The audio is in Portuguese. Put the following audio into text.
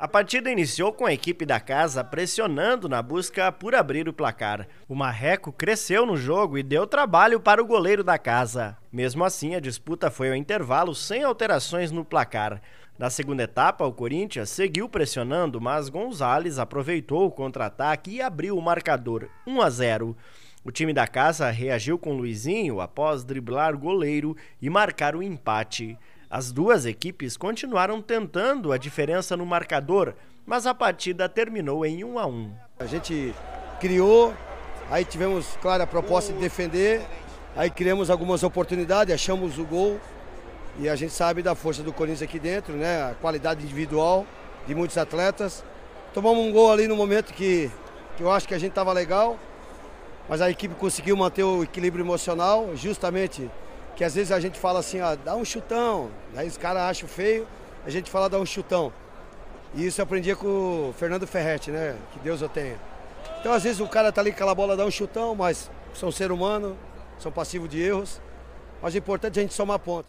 A partida iniciou com a equipe da casa pressionando na busca por abrir o placar. O Marreco cresceu no jogo e deu trabalho para o goleiro da casa. Mesmo assim, a disputa foi ao intervalo sem alterações no placar. Na segunda etapa, o Corinthians seguiu pressionando, mas Gonzalez aproveitou o contra-ataque e abriu o marcador 1 a 0. O time da casa reagiu com Luizinho após driblar goleiro e marcar o empate. As duas equipes continuaram tentando a diferença no marcador, mas a partida terminou em 1 a 1. A gente criou, aí tivemos, claro, a proposta de defender, aí criamos algumas oportunidades, achamos o gol e a gente sabe da força do Corinthians aqui dentro, né? A qualidade individual de muitos atletas. Tomamos um gol ali no momento que, que eu acho que a gente estava legal, mas a equipe conseguiu manter o equilíbrio emocional, justamente que às vezes a gente fala assim, ó, dá um chutão, aí os caras acham feio, a gente fala dá um chutão. E isso eu aprendi com o Fernando Ferretti, né? Que Deus eu tenha. Então às vezes o cara tá ali com a bola, dá um chutão, mas são ser humano, são passivos de erros. Mas o é importante é a gente somar ponto.